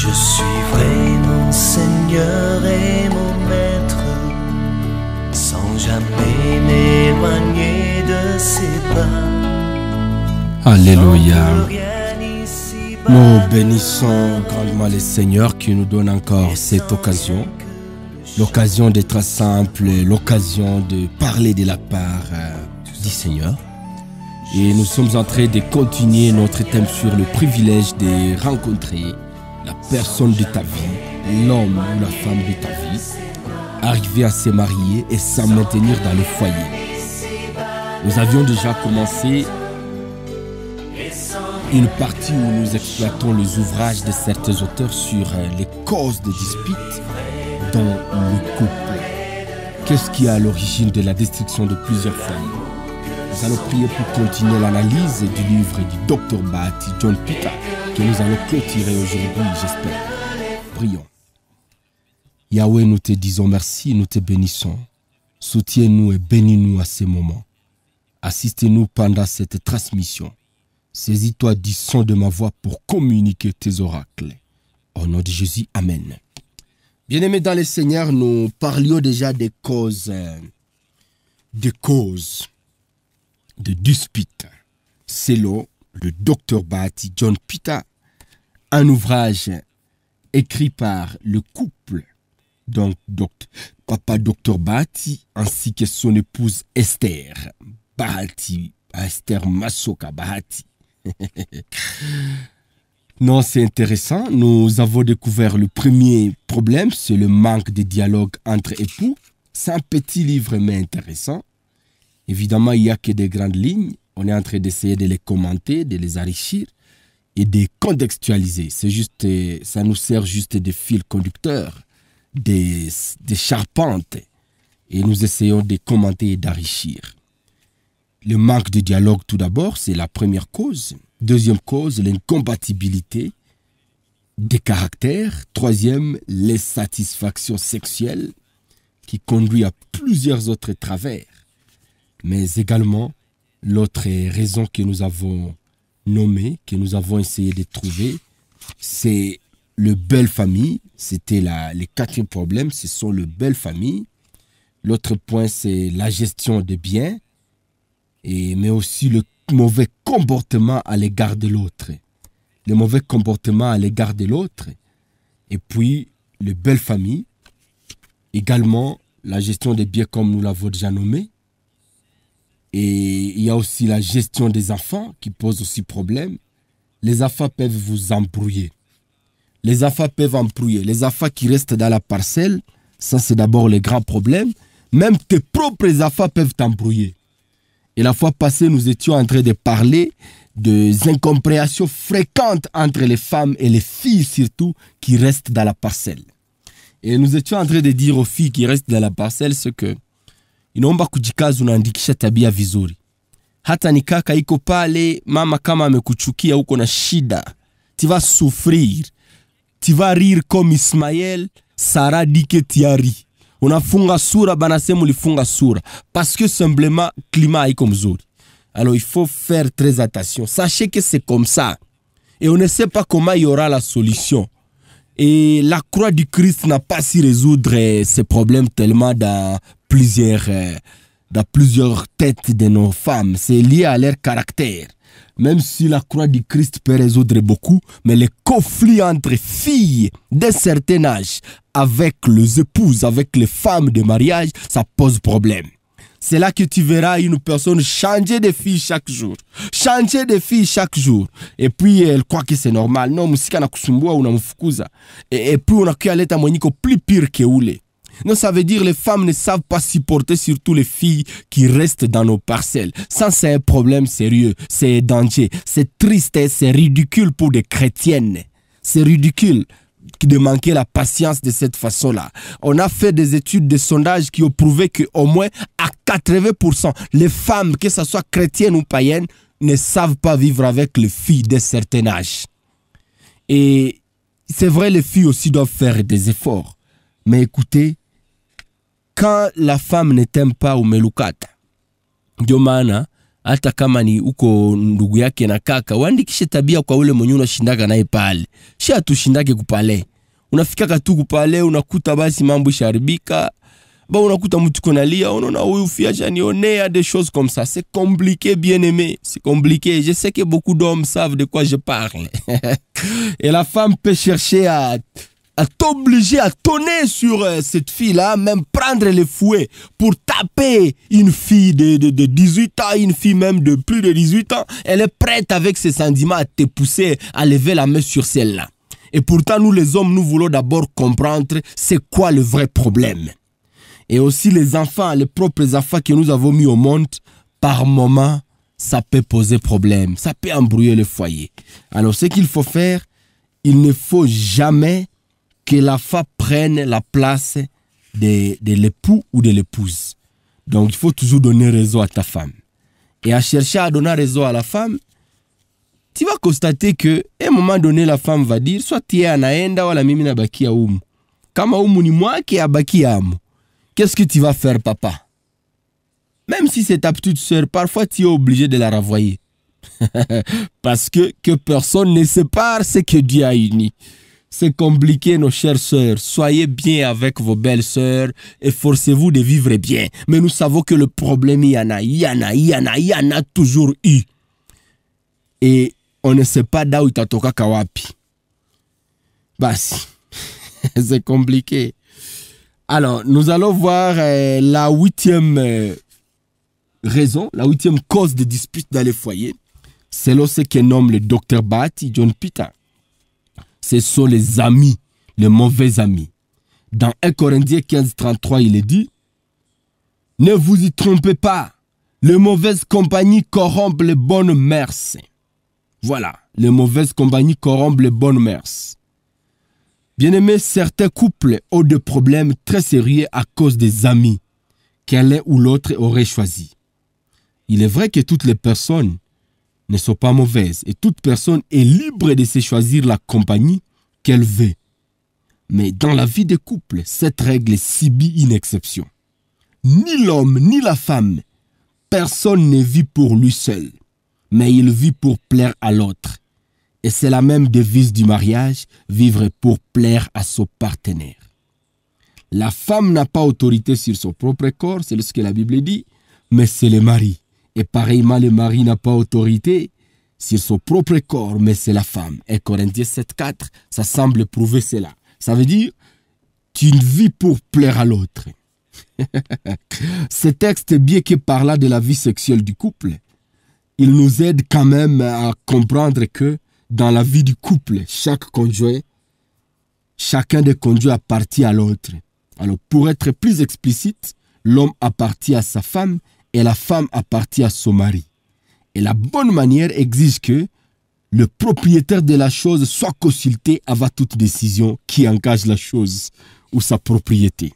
Je suivrai mon Seigneur et mon Maître sans jamais m'éloigner de ses pas. Alléluia. Nous bénissons grandement le Seigneur qui nous donne encore cette occasion, l'occasion d'être simple, l'occasion de parler de la part euh, du Seigneur. Et nous sommes en train de continuer notre thème sur le privilège de rencontrer la personne de ta vie, l'homme ou la femme de ta vie, arriver à se marier et s'en maintenir dans le foyer. Nous avions déjà commencé une partie où nous exploitons les ouvrages de certains auteurs sur euh, les causes des disputes dans le couple. Qu'est-ce qui est à l'origine de la destruction de plusieurs familles nous allons prier pour continuer l'analyse du livre du docteur Bati John Pitta que nous allons retirer aujourd'hui, j'espère. Prions. Yahweh, nous te disons merci, nous te bénissons. Soutiens-nous et bénis-nous à ce moment. assiste nous pendant cette transmission. Saisis-toi du son de ma voix pour communiquer tes oracles. Au nom de Jésus, Amen. Bien-aimés dans le Seigneur, nous parlions déjà des causes. Euh, des causes de dispute. Selon le docteur Bahati John Pita, un ouvrage écrit par le couple, donc docteur, papa docteur Bahati ainsi que son épouse Esther Bahati, Esther Masoka Bahati. non, c'est intéressant. Nous avons découvert le premier problème, c'est le manque de dialogue entre époux. C'est un petit livre mais intéressant. Évidemment, il n'y a que des grandes lignes. On est en train d'essayer de les commenter, de les enrichir et de contextualiser. C'est juste, euh, ça nous sert juste de fil conducteur, des, des charpentes. Et nous essayons de commenter et d'enrichir. Le manque de dialogue, tout d'abord, c'est la première cause. Deuxième cause, l'incompatibilité des caractères. Troisième, les satisfactions sexuelles qui conduit à plusieurs autres travers mais également l'autre raison que nous avons nommée, que nous avons essayé de trouver, c'est le belle famille. C'était le quatrième problèmes ce sont le belle famille. L'autre point, c'est la gestion des biens, et, mais aussi le mauvais comportement à l'égard de l'autre. Le mauvais comportement à l'égard de l'autre. Et puis, le belle famille. Également, la gestion des biens comme nous l'avons déjà nommé. Et il y a aussi la gestion des enfants qui pose aussi problème. Les enfants peuvent vous embrouiller. Les affaires peuvent embrouiller. Les enfants qui restent dans la parcelle, ça c'est d'abord le grand problème. Même tes propres enfants peuvent t'embrouiller. Et la fois passée, nous étions en train de parler des incompréhensions fréquentes entre les femmes et les filles surtout qui restent dans la parcelle. Et nous étions en train de dire aux filles qui restent dans la parcelle ce que inaomba kujikaza, unaandikisha tabia vizuri. Hata ni kaka iko pale, mama kama amekuchukia huko na shida, tu vas souffrir, tu vas rire comme Ismael Sara dike tiari. Unafunga sura, banasema ulifunga sura parce que simplement climat comme mzuri. Alors il faut faire très attention. Sachez que c'est comme ça. Et on ne sait pas comment il y aura la solution. Et la croix du Christ n'a pas su résoudre euh, ces problèmes tellement dans plusieurs, euh, dans plusieurs têtes de nos femmes. C'est lié à leur caractère. Même si la croix du Christ peut résoudre beaucoup, mais les conflits entre filles d'un certain âge, avec les épouses, avec les femmes de mariage, ça pose problème. C'est là que tu verras une personne changer de fille chaque jour. Changer de fille chaque jour. Et puis elle croit que c'est normal. Non, musika on a Et, et puis a plus pire que les non, ça veut dire les femmes ne savent pas supporter surtout les filles qui restent dans nos parcelles. Ça, c'est un problème sérieux, c'est un danger, c'est triste, hein, c'est ridicule pour des chrétiennes. C'est ridicule de manquer la patience de cette façon-là. On a fait des études, des sondages qui ont prouvé qu'au moins à 80%, les femmes, que ce soit chrétiennes ou païennes, ne savent pas vivre avec les filles d'un certain âge. Et c'est vrai, les filles aussi doivent faire des efforts. Mais écoutez, quand la femme ne t'aime pas umelukata. Ndio maana hata kama ni uko ndugu yake na kaka, waandikishe tabia kwa ule mwenye unashindaga naye pale, shi atushindake kupale. Unafikaka tu kupale, unakuta basi mambo isharibika ba unakuta mtu konalia, unaona huyu fiacha nionea des choses comme ça. C'est compliqué, bien aimé, c'est compliqué. Je sais que beaucoup d'hommes savent de quoi je parle. Et la femme peut chercher à à t'obliger à tonner sur euh, cette fille-là, même prendre les fouet pour taper une fille de, de, de, 18 ans, une fille même de plus de 18 ans, elle est prête avec ses sentiments à te pousser à lever la main sur celle-là. Et pourtant, nous les hommes, nous voulons d'abord comprendre c'est quoi le vrai problème. Et aussi les enfants, les propres enfants que nous avons mis au monde, par moment, ça peut poser problème, ça peut embrouiller le foyer. Alors, ce qu'il faut faire, il ne faut jamais que la femme prenne la place de, de l'époux ou de l'épouse. Donc, il faut toujours donner raison à ta femme. Et à chercher à donner raison à la femme, tu vas constater que un moment donné, la femme va dire soit tu es anaenda ou la mimi na bakia Kama ni Qu'est-ce que tu vas faire, papa Même si c'est ta petite soeur, parfois tu es obligé de la renvoyer. Parce que, que personne ne sépare ce que Dieu a uni. C'est compliqué, nos chères sœurs. Soyez bien avec vos belles sœurs et forcez-vous de vivre bien. Mais nous savons que le problème, il y en a, il y en a, il y en a, toujours eu. Et on ne sait pas d'où il toqué kawapi. Bah, si, c'est compliqué. Alors, nous allons voir euh, la huitième euh, raison, la huitième cause de dispute dans les foyers, C'est ce que nomme le docteur Bati John Peter ce sont les amis, les mauvais amis. Dans 1 Corinthiens 15, 33, il est dit, Ne vous y trompez pas, les mauvaises compagnies corrompent les bonnes mères. » Voilà, les mauvaises compagnies corrompent les bonnes mœurs. Bien aimé, certains couples ont des problèmes très sérieux à cause des amis qu'un ou l'autre aurait choisi. Il est vrai que toutes les personnes ne sont pas mauvaises et toute personne est libre de se choisir la compagnie qu'elle veut. Mais dans la vie des couples, cette règle subit une exception. Ni l'homme ni la femme, personne ne vit pour lui seul, mais il vit pour plaire à l'autre. Et c'est la même devise du mariage, vivre pour plaire à son partenaire. La femme n'a pas autorité sur son propre corps, c'est ce que la Bible dit, mais c'est le mari. Et pareillement, le mari n'a pas autorité sur son propre corps, mais c'est la femme. Et Corinthiens 7.4, ça semble prouver cela. Ça veut dire, tu vis pour plaire à l'autre. Ce texte, bien que parla de la vie sexuelle du couple, il nous aide quand même à comprendre que dans la vie du couple, chaque conjoint, chacun des conjoints appartient à l'autre. Alors, pour être plus explicite, l'homme appartient à sa femme et la femme appartient à son mari. Et la bonne manière exige que le propriétaire de la chose soit consulté avant toute décision qui engage la chose ou sa propriété.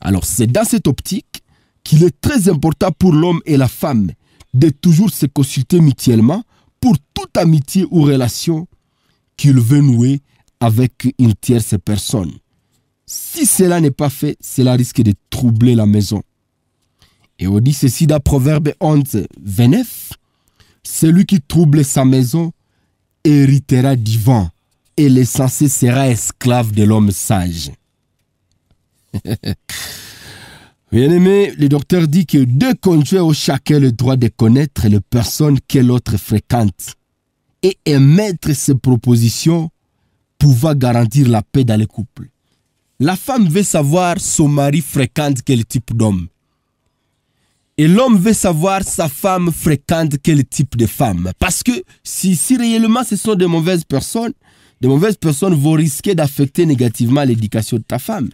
Alors c'est dans cette optique qu'il est très important pour l'homme et la femme de toujours se consulter mutuellement pour toute amitié ou relation qu'il veut nouer avec une tierce personne. Si cela n'est pas fait, cela risque de troubler la maison. Et on dit ceci dans Proverbe 11, 29. Celui qui trouble sa maison héritera du vent, et l'essentiel sera esclave de l'homme sage. Bien aimé, le docteur dit que deux conjoints ont chacun le droit de connaître les personnes que l'autre fréquente et émettre ses propositions pouvant garantir la paix dans le couple. La femme veut savoir son mari fréquente quel type d'homme. Et l'homme veut savoir sa femme fréquente quel type de femme. Parce que si, si réellement ce sont des mauvaises personnes, de mauvaises personnes vont risquer d'affecter négativement l'éducation de ta femme.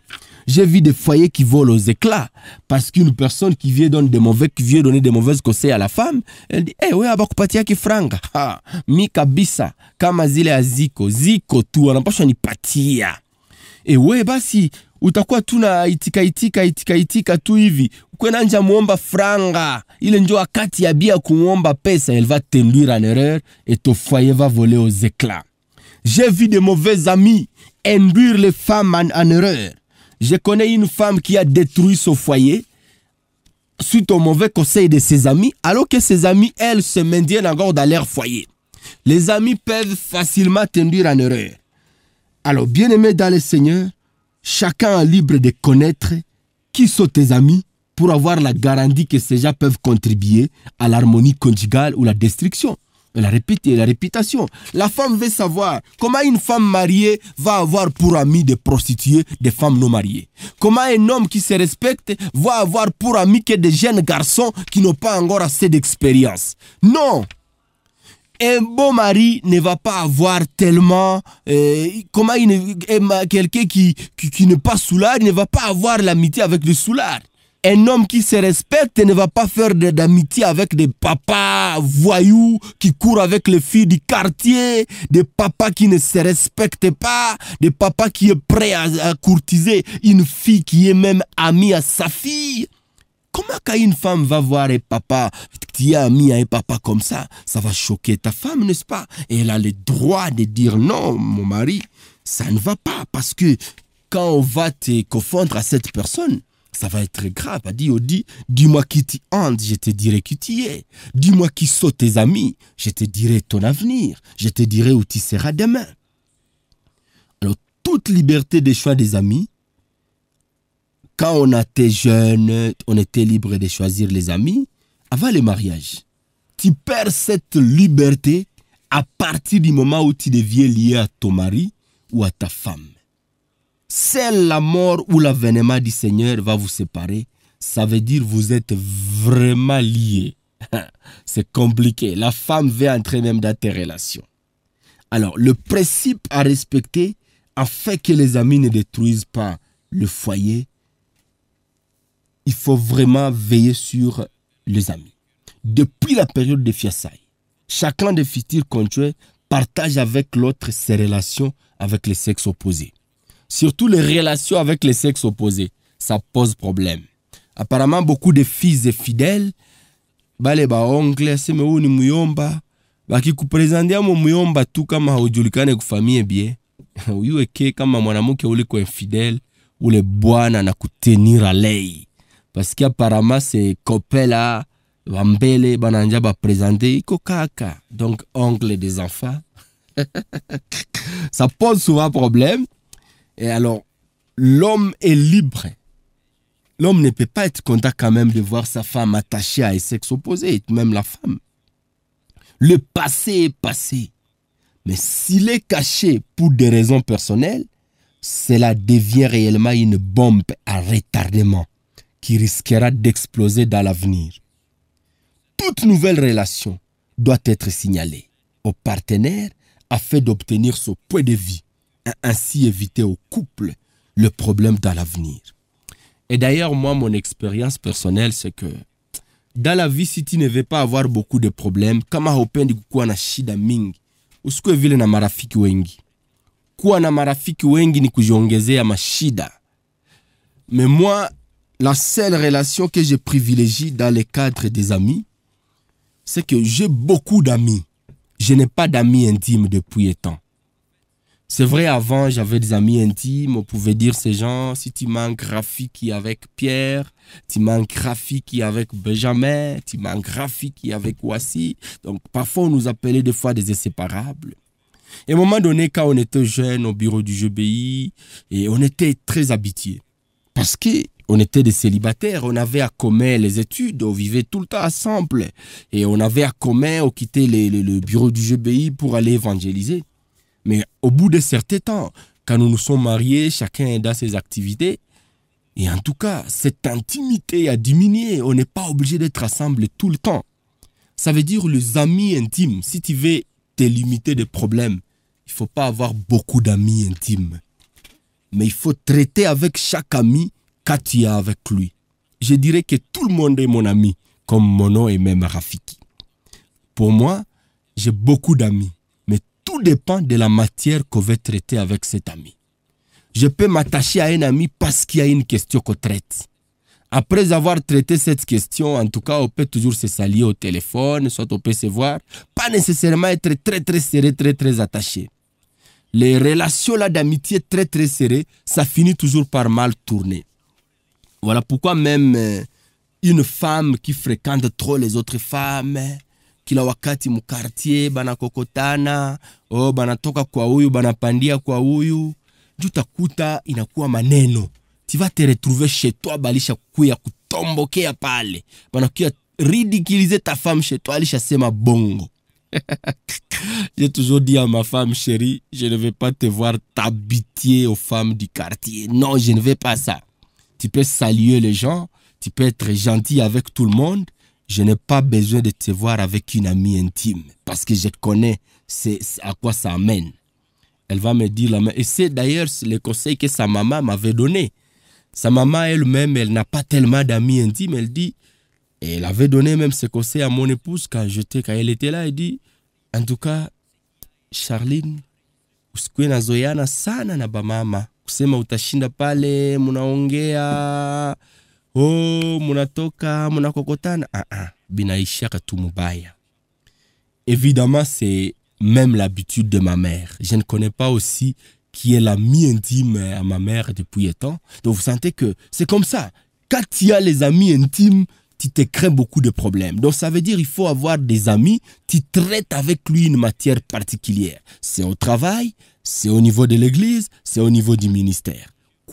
J'ai vu des foyers qui volent aux éclats parce qu'une personne qui vient donner des mauvais, qui vient donner des mauvaises conseils à la femme, elle dit, eh, oui, abakupatia ki franga, mika kama aziko, ziko tu, patia. Et ouais, bah si itika itika itika itika tu franga, elle va en erreur et ton foyer va voler aux éclats. J'ai vu de mauvais amis induire les femmes en, erreur. Je connais une femme qui a détruit son foyer suite au mauvais conseil de ses amis, alors que ses amis, elles, se maintiennent encore dans leur foyer. Les amis peuvent facilement tenir en erreur. Alors, bien aimé dans le Seigneur, Chacun est libre de connaître qui sont tes amis pour avoir la garantie que ces gens peuvent contribuer à l'harmonie conjugale ou la destruction. La, la réputation. La femme veut savoir comment une femme mariée va avoir pour ami des prostituées, des femmes non mariées. Comment un homme qui se respecte va avoir pour ami que des jeunes garçons qui n'ont pas encore assez d'expérience. Non, un beau mari ne va pas avoir tellement euh, comment quelqu'un qui, qui, qui n'est pas soulard ne va pas avoir l'amitié avec le soulard un homme qui se respecte ne va pas faire d'amitié avec des papas voyous qui courent avec les filles du quartier, des papas qui ne se respectent pas, des papas qui est prêt à, courtiser une fille qui est même amie à sa fille. Comment une femme va voir un papa tu as mis un papa comme ça, ça va choquer ta femme, n'est-ce pas Et elle a le droit de dire non, mon mari, ça ne va pas, parce que quand on va te confondre à cette personne, ça va être grave. Elle dit, dis-moi qui tu hante, je te dirai qui tu es. Dis-moi qui sont tes amis, je te dirai ton avenir, je te dirai où tu seras demain. Alors, toute liberté de choix des amis, quand on était jeune, on était libre de choisir les amis, avant le mariage, tu perds cette liberté à partir du moment où tu deviens lié à ton mari ou à ta femme. Seule la mort ou l'avènement du Seigneur va vous séparer. Ça veut dire vous êtes vraiment lié. C'est compliqué. La femme veut entrer même dans tes relations. Alors, le principe à respecter afin que les amis ne détruisent pas le foyer, il faut vraiment veiller sur les amis, depuis la période de fiançailles, chacun des futurs conjoints partage avec l'autre ses relations avec les sexes opposés. Surtout les relations avec les sexes opposés, ça pose problème. Apparemment, beaucoup de filles fidèles, bale baoncle aseme huyu ni muyomba, wakikupresentia mu muyomba tu kama haujulikane kufamie bie, uyuweke kama mwanamke uliko infidèle, le bwana na à lei parce qu'apparemment ces copains-là, Bananja, va présenter Kokaka, donc oncle des enfants. Ça pose souvent problème. Et alors, l'homme est libre. L'homme ne peut pas être content quand même de voir sa femme attachée à un sexe opposé, même la femme. Le passé est passé. Mais s'il est caché pour des raisons personnelles, cela devient réellement une bombe à retardement qui risquera d'exploser dans l'avenir. Toute nouvelle relation doit être signalée au partenaire afin d'obtenir ce point de vie ainsi éviter au couple le problème dans l'avenir. Et d'ailleurs, moi, mon expérience personnelle, c'est que dans la vie, si tu ne veux pas avoir beaucoup de problèmes, comme haupendi na shida mingi, usikuwe vile na marafiki wengi. Kuwa na marafiki wengi ni ya mashida. Mais moi, la seule relation que j'ai privilégiée dans le cadre des amis, c'est que j'ai beaucoup d'amis. Je n'ai pas d'amis intimes depuis temps. C'est vrai, avant, j'avais des amis intimes. On pouvait dire ces gens, si tu manques qui avec Pierre, tu manques qui avec Benjamin, tu manques qui avec Wassi. Donc, parfois, on nous appelait des fois des inséparables. Et à un moment donné, quand on était jeunes, au bureau du GBI, et on était très habitués. Parce que on était des célibataires, on avait à commettre les études, on vivait tout le temps ensemble. Et on avait à commettre on quittait le bureau du GBI pour aller évangéliser. Mais au bout de certains temps, quand nous nous sommes mariés, chacun est dans ses activités. Et en tout cas, cette intimité a diminué. On n'est pas obligé d'être ensemble tout le temps. Ça veut dire les amis intimes. Si tu veux limiter des problèmes, il faut pas avoir beaucoup d'amis intimes. Mais il faut traiter avec chaque ami a avec lui. Je dirais que tout le monde est mon ami, comme Mono et même Rafiki. Pour moi, j'ai beaucoup d'amis, mais tout dépend de la matière qu'on veut traiter avec cet ami. Je peux m'attacher à un ami parce qu'il y a une question qu'on traite. Après avoir traité cette question, en tout cas, on peut toujours se salier au téléphone, soit on peut se voir, pas nécessairement être très très serré, très très attaché. Les relations là d'amitié très très serrées, ça finit toujours par mal tourner. Voilà pourquoi même euh, une femme qui fréquente trop les autres femmes qui l'a wakati bana banakokotana oh, bana banatoka kwa huyu pandia kwa huyu takuta inakuwa maneno tu vas te retrouver chez toi balisha kuya kutombokea pale banakuya ridiculiser ta femme chez toi sema bongo J'ai toujours dit à ma femme, chérie, je ne vais pas te voir t'habiter aux femmes du quartier. Non, je ne vais pas ça tu peux saluer les gens, tu peux être gentil avec tout le monde. Je n'ai pas besoin de te voir avec une amie intime parce que je connais c'est à quoi ça amène. Elle va me dire la main Et c'est d'ailleurs le conseil que sa maman m'avait donné. Sa maman elle-même, elle, n'a pas tellement d'amis intimes. Elle dit, elle avait donné même ce conseil à mon épouse quand, j'étais, quand elle était là. Elle dit, en tout cas, Charline, kusema pale, oh, ah, ah, Évidemment, c'est même l'habitude de ma mère. Je ne connais pas aussi qui est l'ami intime à ma mère depuis un Donc vous sentez que c'est comme ça. Quand il y a les amis intimes, tu te crées beaucoup de problèmes. Donc ça veut dire il faut avoir des amis, tu traitent avec lui une matière particulière. C'est au travail, c'est au niveau de l'église, c'est au niveau du ministère. Il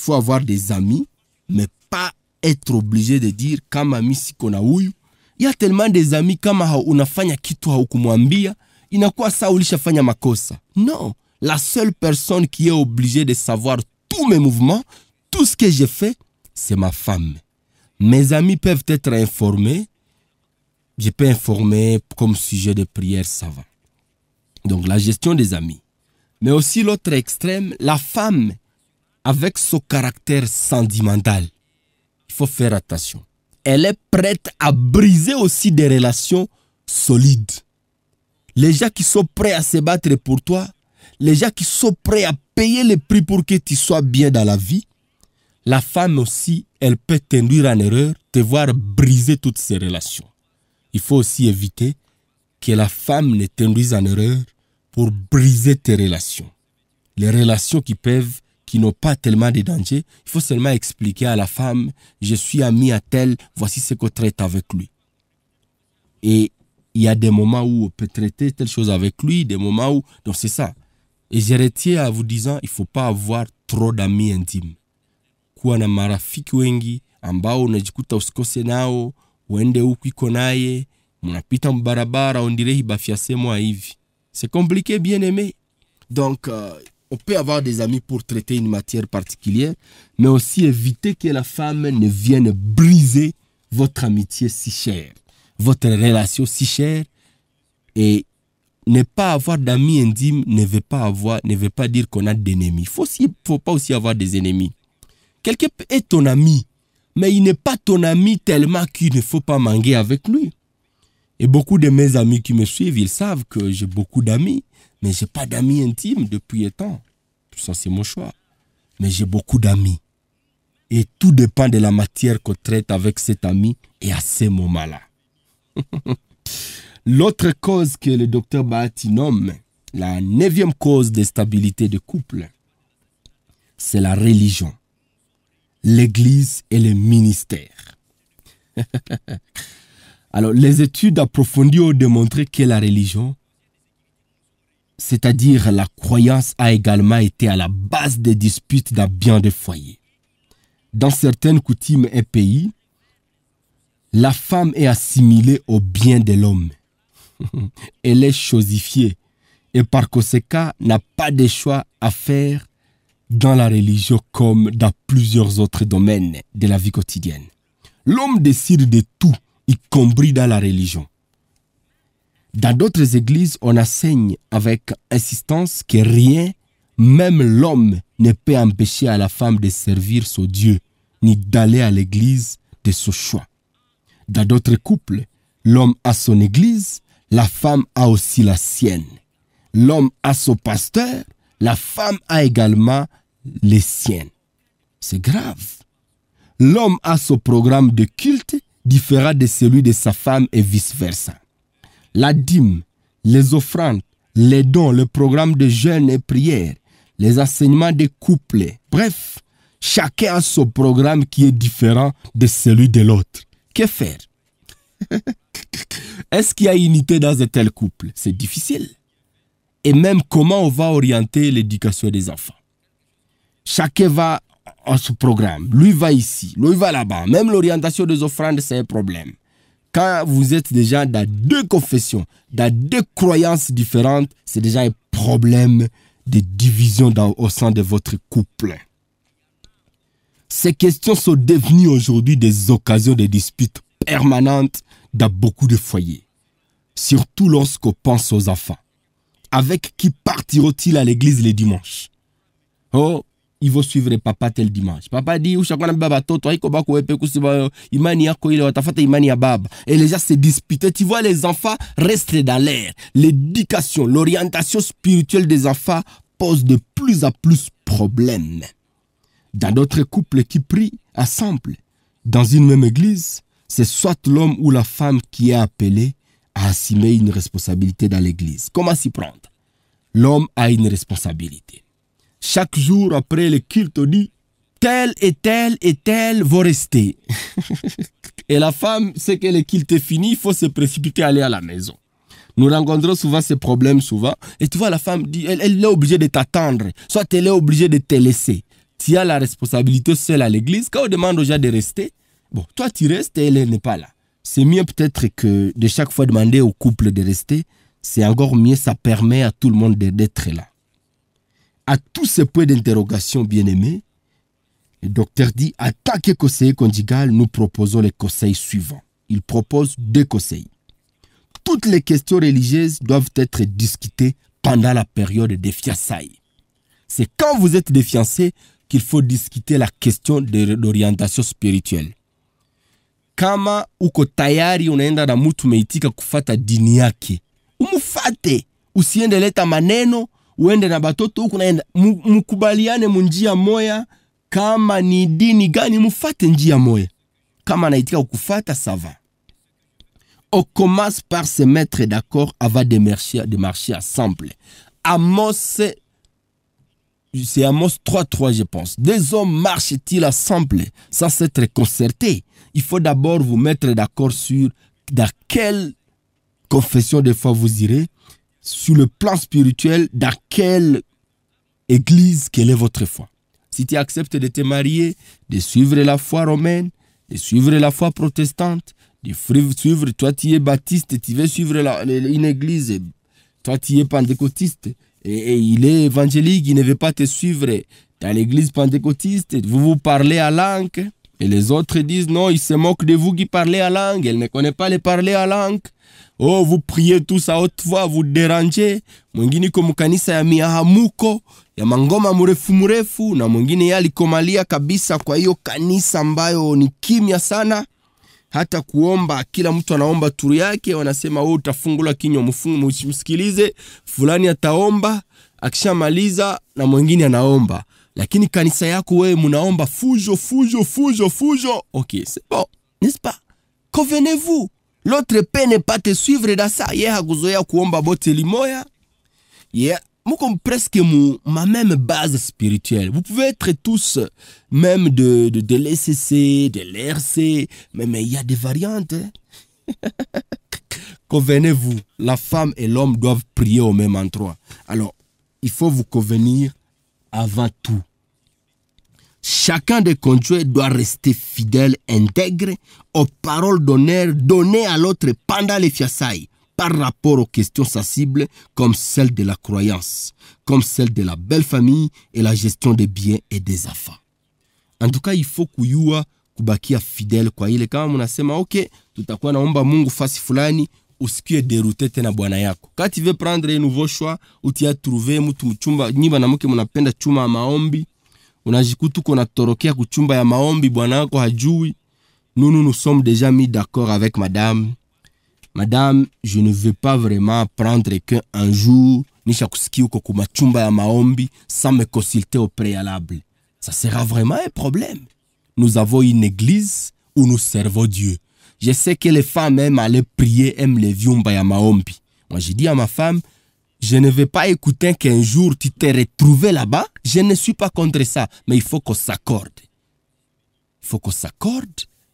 faut avoir des amis, mais pas être obligé de dire kama mimi huyu. Il y a tellement des amis kama unafanya kitu haukumwambia, inakuwa ulishafanya makosa. Non, la seule personne qui est obligée de savoir tous mes mouvements, tout ce que j'ai fait, c'est ma femme. Mes amis peuvent être informés. Je peux informer comme sujet de prière, ça va. Donc la gestion des amis. Mais aussi l'autre extrême, la femme avec son caractère sentimental. Il faut faire attention. Elle est prête à briser aussi des relations solides. Les gens qui sont prêts à se battre pour toi, les gens qui sont prêts à payer le prix pour que tu sois bien dans la vie, la femme aussi, elle peut t'induire en erreur, te voir briser toutes ses relations. Il faut aussi éviter que la femme ne t'induise en erreur pour briser tes relations. Les relations qui peuvent, qui n'ont pas tellement de dangers, il faut seulement expliquer à la femme, je suis ami à tel, voici ce qu'on traite avec lui. Et il y a des moments où on peut traiter telle chose avec lui, des moments où... Donc c'est ça. Et j'ai à vous disant, il ne faut pas avoir trop d'amis intimes. C'est compliqué bien aimé. Donc euh, on peut avoir des amis pour traiter une matière particulière, mais aussi éviter que la femme ne vienne briser votre amitié si chère, votre relation si chère et ne pas avoir d'amis intimes ne veut pas avoir ne veut pas dire qu'on a d'ennemis. Faut aussi, faut pas aussi avoir des ennemis. Quelqu'un est ton ami, mais il n'est pas ton ami tellement qu'il ne faut pas manger avec lui. Et beaucoup de mes amis qui me suivent, ils savent que j'ai beaucoup d'amis, mais j'ai pas d'amis intimes depuis un temps. Ça, c'est mon choix. Mais j'ai beaucoup d'amis. Et tout dépend de la matière qu'on traite avec cet ami et à ce moment-là. L'autre cause que le docteur Bahati nomme, la neuvième cause de stabilité de couple, c'est la religion l'Église et le ministère. Alors, les études approfondies ont démontré que la religion, c'est-à-dire la croyance, a également été à la base des disputes dans bien des foyers. Dans certaines coutumes et pays, la femme est assimilée au bien de l'homme. Elle est chosifiée et par conséquent n'a pas de choix à faire dans la religion comme dans plusieurs autres domaines de la vie quotidienne. L'homme décide de tout, y compris dans la religion. Dans d'autres églises, on enseigne avec insistance que rien, même l'homme, ne peut empêcher à la femme de servir son Dieu, ni d'aller à l'église de son choix. Dans d'autres couples, l'homme a son église, la femme a aussi la sienne. L'homme a son pasteur, la femme a également les siennes. C'est grave. L'homme a son programme de culte différent de celui de sa femme et vice-versa. La dîme, les offrandes, les dons, le programme de jeûne et prière, les enseignements des couples, bref, chacun a son programme qui est différent de celui de l'autre. Que faire Est-ce qu'il y a unité dans un tel couple C'est difficile et même comment on va orienter l'éducation des enfants. Chacun va en son programme. Lui va ici, lui va là-bas. Même l'orientation des offrandes, c'est un problème. Quand vous êtes déjà dans deux confessions, dans deux croyances différentes, c'est déjà un problème de division dans, au sein de votre couple. Ces questions sont devenues aujourd'hui des occasions de disputes permanentes dans beaucoup de foyers, surtout lorsqu'on pense aux enfants. Avec qui partiront-ils à l'église les dimanches Oh, ils vont suivre papa tel dimanche. Papa dit, et les gens se disputent. Tu vois, les enfants restent dans l'air. L'éducation, l'orientation spirituelle des enfants pose de plus en plus de problèmes. Dans d'autres couples qui prient ensemble, dans une même église, c'est soit l'homme ou la femme qui est appelé assumer une responsabilité dans l'Église. Comment s'y prendre L'homme a une responsabilité. Chaque jour après le culte, on dit tel et tel et tel vont rester. et la femme, c'est que le culte est fini, il faut se précipiter aller à la maison. Nous rencontrons souvent ces problèmes, souvent. Et tu vois, la femme dit, elle, est obligée de t'attendre. Soit elle est obligée de te laisser. Tu as la responsabilité seule à l'église. Quand on demande aux gens de rester, bon, toi tu restes et elle n'est pas là c'est mieux peut-être que de chaque fois demander au couple de rester, c'est encore mieux, ça permet à tout le monde d'être là. À tous ces points d'interrogation, bien-aimés, le docteur dit, à conseil conseiller conjugal, nous proposons les conseils suivants. Il propose deux conseils. Toutes les questions religieuses doivent être discutées pendant la période des fiançailles. C'est quand vous êtes des qu'il faut discuter la question de l'orientation spirituelle. kama uko tayari unaenda na mtu umeitika kufata dini yake, umufate, usiende leta maneno, uende na batoto huku naenda, mukubaliane munjia moya. Kama ni dini gani, mufate njia moya. Kama anaitika kukufata sava. On commence par se mettre d'accord avant de marcher, de marcher ensemble. Amos, c'est Amos 3.3 je pense. Des hommes marchent-ils ensemble sans s'être concertés il faut d'abord vous mettre d'accord sur dans quelle confession de foi vous irez, sur le plan spirituel, dans quelle église, quelle est votre foi. Si tu acceptes de te marier, de suivre la foi romaine, de suivre la foi protestante, de suivre, toi tu es baptiste, tu veux suivre une église, toi tu es pentecôtiste, et, il est évangélique, il ne veut pas te suivre dans l'église pentecôtiste, vous vous parlez à langue, Et les autres disent non, il se moque de vous qui parlez à langue, elle ne connaît pas les parler à langue. Oh, vous priez tous à haute voix, vous dérangez. Mwingine ko mkanisa ya miahamuko ya mangoma murefu murefu, na mwingine ya likomalia kabisa. Kwa hiyo kanisa ambayo ni kimya sana, hata kuomba, kila mtu anaomba turu yake. Wanasema wewe oh, utafungula kinywa, msikilize fulani, ataomba akishamaliza, na mwingine anaomba Ok, c'est bon, n'est-ce pas? Convenez-vous, l'autre paix n'est pas te suivre dans ça. hakuzoea presque ma même base spirituelle. Vous pouvez être tous même de, de, l'ECC, de l'RC, mais il y a des variantes. Hein. Convenez-vous, la femme et l'homme doivent prier au même endroit. Alors, il faut vous convenir avant tout. Chacun des conjoints doit rester fidèle, intègre aux paroles d'honneur données à l'autre pendant les fiançailles par rapport aux questions sensibles comme celle de la croyance, comme celle de la belle famille et la gestion des biens et des affaires. En tout cas, il faut kubaki kubakia fidèle kwa ile kama mnasema okay, tutakuwa naomba Mungu fasi fulani usikie derute tena bwana yako. Kati ve prendre un nouveau choix, utia trouver mtu mchumba, nyimba na mke mnapenda chuma maombi nous, nous sommes déjà mis d'accord avec madame. Madame, je ne veux pas vraiment prendre un jour nisha uko kumachumba ya maombi sans me consulter au préalable. Ça sera vraiment un problème. Nous avons une église où nous servons Dieu. Je sais que les femmes aiment aller prier, aiment les viumba ya maombi. Moi, j'ai dit à ma femme, je ne vais pas écouter qu'un jour tu t'es retrouvé là-bas. Je ne suis pas contre ça, mais il faut qu'on s'accorde. Il faut qu'on s'accorde.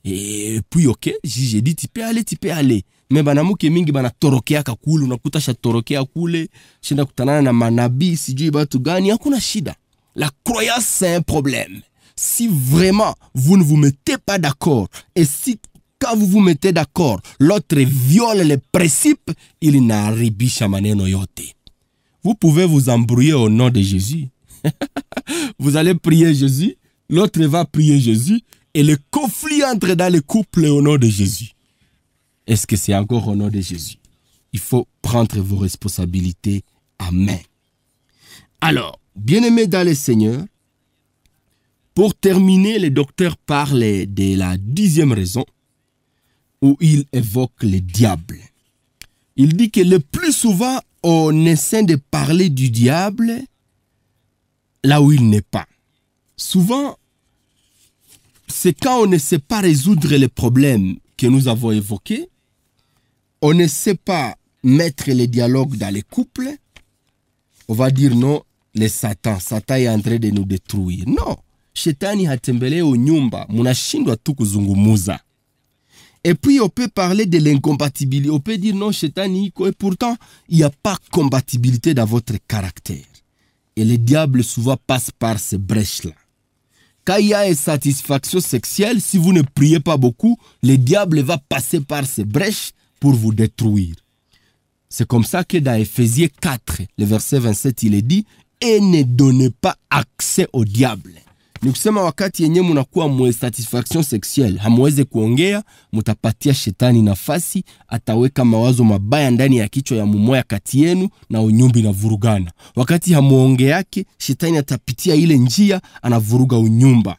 Et puis, ok, j'ai dit, tu peux aller, tu peux aller. Mais bana banamuke mingi banatorokeaka kule, unakuta shatorokeaka kule, shenda kutanana na manabii sijui batu gani, hakuna shida. La croyance, c'est un problème. Si vraiment vous ne vous mettez pas d'accord, et si vous vous mettez d'accord, l'autre viole les principes, il n'arribisha à noyauté. Vous pouvez vous embrouiller au nom de Jésus. vous allez prier Jésus, l'autre va prier Jésus, et le conflit entre dans le couple au nom de Jésus. Est-ce que c'est encore au nom de Jésus Il faut prendre vos responsabilités à main. Alors, bien-aimés dans le Seigneur, pour terminer, le docteur parle de la dixième raison où il évoque le diable. Il dit que le plus souvent, on essaie de parler du diable là où il n'est pas. Souvent, c'est quand on ne sait pas résoudre les problèmes que nous avons évoqués, on ne sait pas mettre les dialogues dans les couples, on va dire non, le Satan, Satan est en train de nous détruire. Non, shetani nyumba, et puis, on peut parler de l'incompatibilité. On peut dire non, chétanique. Et pourtant, il n'y a pas compatibilité dans votre caractère. Et le diable souvent passe par ces brèches-là. Quand il y a une satisfaction sexuelle, si vous ne priez pas beaucoup, le diable va passer par ces brèches pour vous détruire. C'est comme ça que dans Ephésiens 4, le verset 27, il est dit, et ne donnez pas accès au diable. Ni kusema wakati yenye munakuwa mwe satisfaction sexuelle, hamuweze kuongea, mutapatia shetani nafasi, ataweka mawazo mabaya ndani ya kichwa ya mumoya kati yenu na unyumbi na vurugana. Wakati yake, shetani atapitia ile njia, anavuruga unyumba.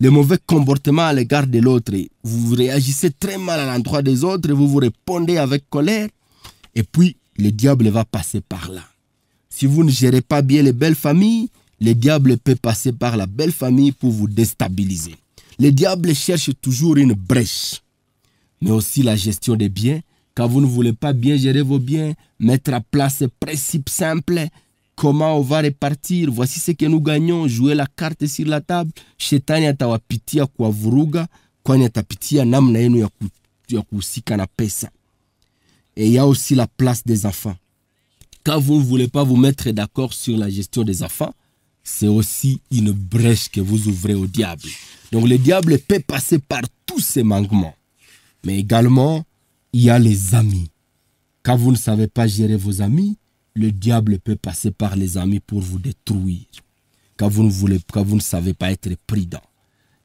le mauvais comportement à l'égard de l'autre. Vous réagissez très mal à l'endroit des autres, vous vous répondez avec colère, et puis le diable va passer par là. Si vous ne gérez pas bien les belles familles, le diable peut passer par la belle famille pour vous déstabiliser. Le diable cherche toujours une brèche, mais aussi la gestion des biens. Quand vous ne voulez pas bien gérer vos biens, mettre à place ces principes simples, comment on va répartir, voici ce que nous gagnons, jouer la carte sur la table. kwani na pesa. Et il y a aussi la place des enfants. Quand vous ne voulez pas vous mettre d'accord sur la gestion des enfants, c'est aussi une brèche que vous ouvrez au diable. Donc le diable peut passer par tous ces manquements. Mais également, il y a les amis. Quand vous ne savez pas gérer vos amis, le diable peut passer par les amis pour vous détruire. Quand vous ne, voulez, vous ne savez pas être prudent.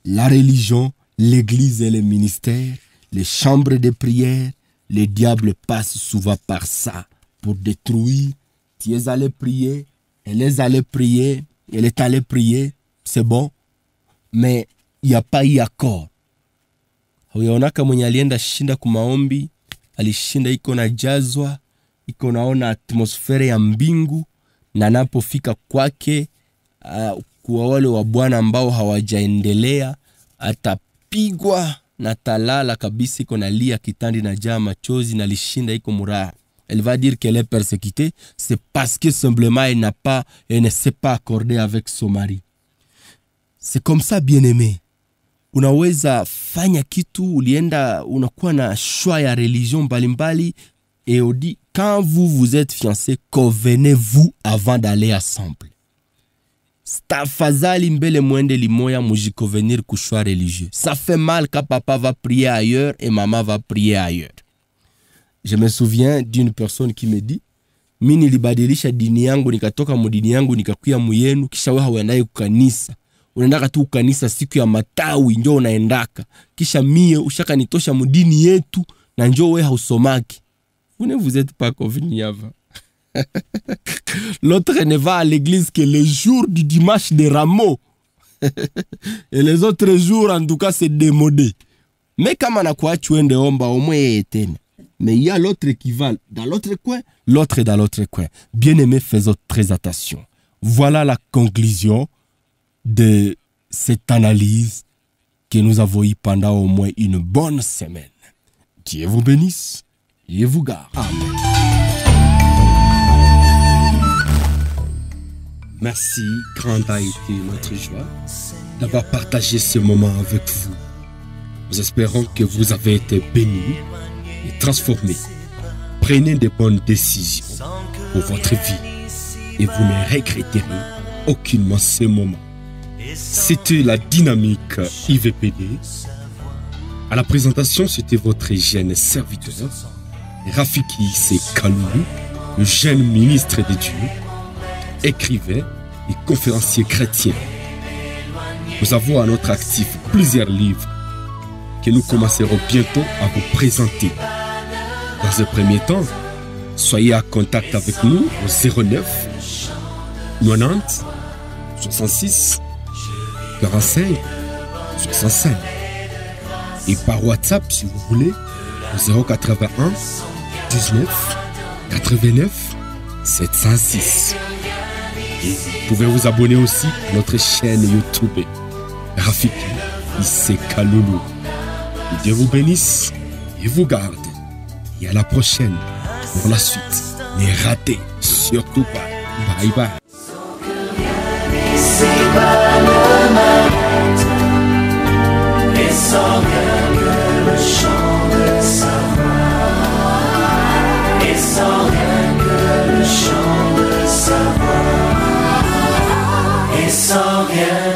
La religion, l'église et les ministères, les chambres de prière, le diable passe souvent par ça pour détruire. Tu es allé prier, et les allée prier, Il est allé prier, c'est bon, mais il n'y a pas eu accord. Huyaonaka ah mwenye alienda shinda kumaombi, alishinda iko na jazwa, iko naona atmosfere ya mbingu, na anapofika kwake uh, ah, kuwa wale wa Bwana ambao hawajaendelea atapigwa na talala kabisa, iko nalia kitandi na jaa machozi, na alishinda iko muraha elle va dire qu'elle est persécutée, c'est parce que simplement elle n'a pas, elle ne s'est pas accordée avec son mari. C'est comme ça bien-aimé. Unaweza fanya kitu, ulienda, unakuwa na choix ya religion mbalimbali et on dit quand vous vous êtes fiancé, convenez-vous avant d'aller ensemble. Stafazali mbele mwende limoya mujikovenir kushwa religieux. Ça fait mal quand papa va prier ailleurs et maman va prier ailleurs. Je me souviens d'une personne qui me dit, mi nilibadilisha dini yangu nikatoka mudini yangu nikakuya muyenu, kisha we hauendaye kukanisa, unaendaka tu kukanisa siku ya matawi njo unaendaka, kisha mie ushaka nitosha mudini yetu na njo we hausomaki. Vous vous êtes pas convenu avant. L'autre ne va à l'église que le jour du dimanche de rameau Et les autres jours, en tout cas, c'est démodé. Mais kama nakuacha uende omba, omwe tena Mais il y a l'autre équivalent dans l'autre coin, l'autre est dans l'autre coin. Bien-aimés, faisons très attention. Voilà la conclusion de cette analyse que nous avons eue pendant au moins une bonne semaine. Dieu vous bénisse et vous garde. Amen. Merci, grand notre joie d'avoir partagé ce moment avec vous. Nous espérons que vous avez été bénis Prenez des bonnes décisions pour votre vie et vous ne regretterez aucunement ce moment. C'était la dynamique IVPD. À la présentation, c'était votre jeune serviteur, Rafiki Sekalou, le jeune ministre de Dieu, écrivain et conférencier chrétien. Nous avons à notre actif plusieurs livres nous commencerons bientôt à vous présenter. Dans un premier temps, soyez en contact avec nous au 09 90 66 45 65 et par WhatsApp si vous voulez au 081 19 89 706. vous pouvez vous abonner aussi à notre chaîne YouTube Rafik Issekaloulou. Dieu vous bénisse et vous garde. Et à la prochaine pour la suite. Ne ratez surtout pas. Bye bye. Et sans rien que le chant de sa voix, et sans rien que le chant de sa voix, et sans rien.